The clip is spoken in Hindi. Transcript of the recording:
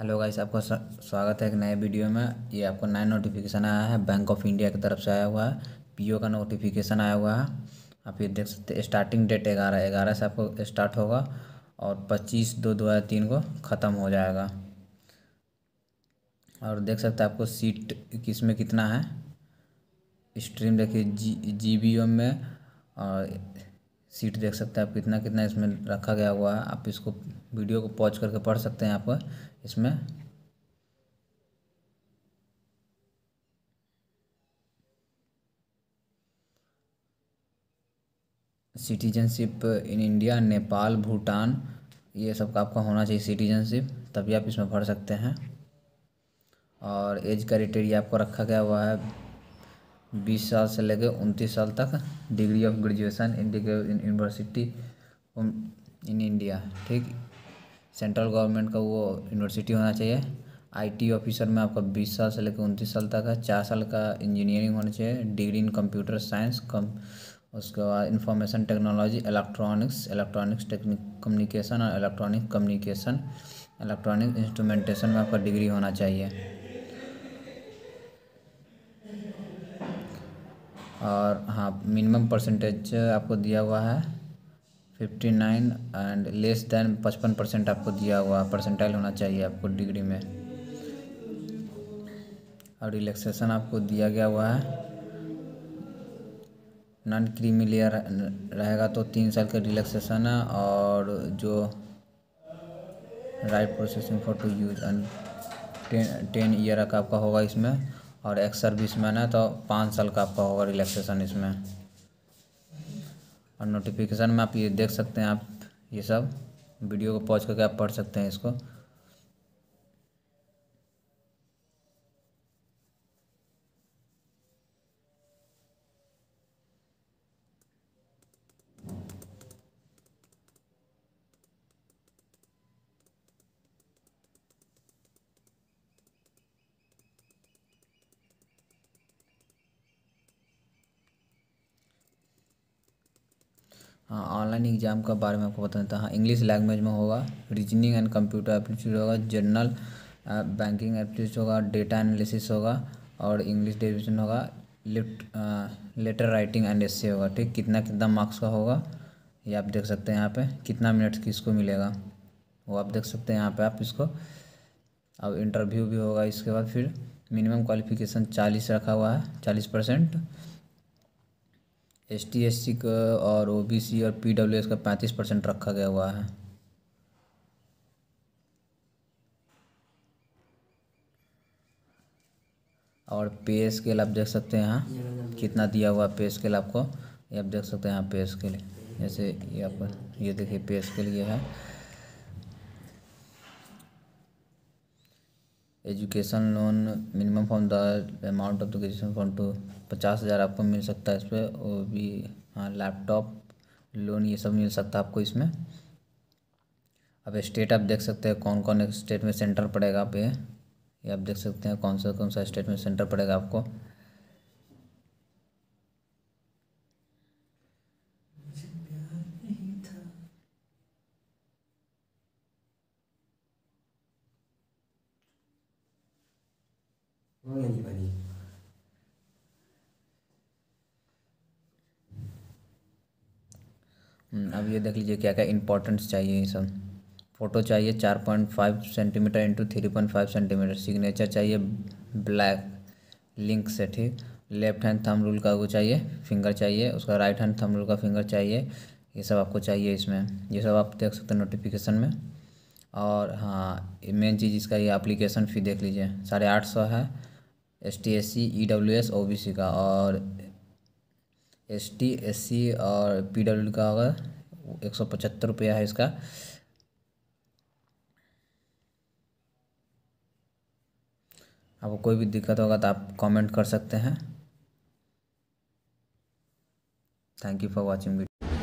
हेलो गाइस आपका स्वागत है एक नए वीडियो में ये आपको नया नोटिफिकेशन आया है बैंक ऑफ इंडिया की तरफ से आया हुआ है पीओ का नोटिफिकेशन आया हुआ है आप ये देख सकते हैं स्टार्टिंग डेट ग्यारह ग्यारह से आपको स्टार्ट होगा और पच्चीस दो दो हज़ार तीन को ख़त्म हो जाएगा और देख सकते हैं आपको सीट किस में कितना है स्ट्रीम देखिए जी जी बी में और सीट देख सकते हैं आप कितना कितना इसमें रखा गया हुआ है आप इसको वीडियो को पॉज करके पढ़ सकते हैं आप इसमें citizenship in India Nepal Bhutan ये सब का आपका होना चाहिए सिटीजनशिप तभी आप इसमें भर सकते हैं और एज क्राइटेरिया आपको रखा गया हुआ है बीस साल से लेकर उनतीस साल तक degree of graduation in university in India ठीक सेंट्रल गवर्नमेंट का वो यूनिवर्सिटी होना चाहिए आईटी ऑफिसर में आपका 20 साल से लेकर उनतीस साल तक है चार साल का इंजीनियरिंग होना चाहिए डिग्री इन कंप्यूटर साइंस कम उसके बाद information technology electronics electronics technique communication और इलेक्ट्रॉनिक कम्युनिकेशन इलेक्ट्रॉनिक इंस्ट्रूमेंटेशन में आपका डिग्री होना चाहिए और हाँ मिनिमम परसेंटेज आपको दिया हुआ है fifty nine and less than पचपन परसेंट आपको दिया हुआ परसेंटाइल होना चाहिए आपको डिग्री में और रिलैक्सेशन आपको दिया गया हुआ है नॉन क्रीमी लेयर रहेगा तो तीन साल का रिलैक्सेशन है और जो right processing for to use and ten ten year का आपका होगा इसमें और एक्स सर्विस मैन है तो पाँच साल का आपका होगा रिलैक्सेशन इसमें और नोटिफिकेशन में आप ये देख सकते हैं आप ये सब वीडियो को पॉज करके आप पढ़ सकते हैं इसको हाँ ऑनलाइन एग्जाम का बारे में आपको बता देता हाँ इंग्लिश लैंग्वेज में होगा रीजनिंग एंड कंप्यूटर एप्टीट्यूड होगा जनरल बैंकिंग एप्टीट्यूड होगा डेटा एनालिसिस होगा और इंग्लिश डिविजन होगा lift letter writing and essay होगा ठीक कितना कितना मार्क्स का होगा ये आप देख सकते हैं यहाँ पे कितना मिनट्स किसको मिलेगा वो आप देख सकते हैं यहाँ पे आप इसको अब इंटरव्यू भी होगा इसके बाद फिर मिनिमम क्वालिफिकेशन चालीस रखा हुआ है चालीस percent S T S C का और ओ बी सी और पी डब्ल्यू एस का पैंतीस परसेंट रखा गया हुआ है और पे स्केल आप देख सकते हैं यहाँ कितना दिया हुआ पे स्केल आपको ये आप देख सकते हैं यहाँ पे स्केल जैसे ये आप ये देखिए पे स्केल ये है education loan minimum from the amount of the graduation from to पचास हज़ार आपको मिल सकता है इस पर और भी हाँ लैपटॉप लोन ये सब मिल सकता है आपको इसमें अब स्टेट आप देख सकते हैं कौन कौन स्टेट में सेंटर पड़ेगा आप ये ये आप देख सकते हैं कौन सा कौन सा स्टेट में सेंटर पड़ेगा आपको वो hmm, अब ये देख लीजिए क्या क्या इंपॉर्टेंट्स चाहिए ये सब फ़ोटो चाहिए चार point five centimetre into three point five centimetre signature चाहिए ब्लैक लिंक से ठीक लेफ्ट हैंड थम रूल का वो चाहिए फिंगर चाहिए उसका राइट हैंड थम रूल का फिंगर चाहिए ये सब आपको चाहिए इसमें ये सब आप देख सकते हैं नोटिफिकेशन में और हाँ मेन चीज़ इसका ये अप्लीकेशन फ़ी देख लीजिए साढ़े आठ सौ है S T S C E W S O B C का और एस टी एस सी और पी डब्ल्यू का होगा एक सौ पचहत्तर रुपया है इसका आपको कोई भी दिक्कत होगा तो आप कमेंट कर सकते हैं thank you for watching video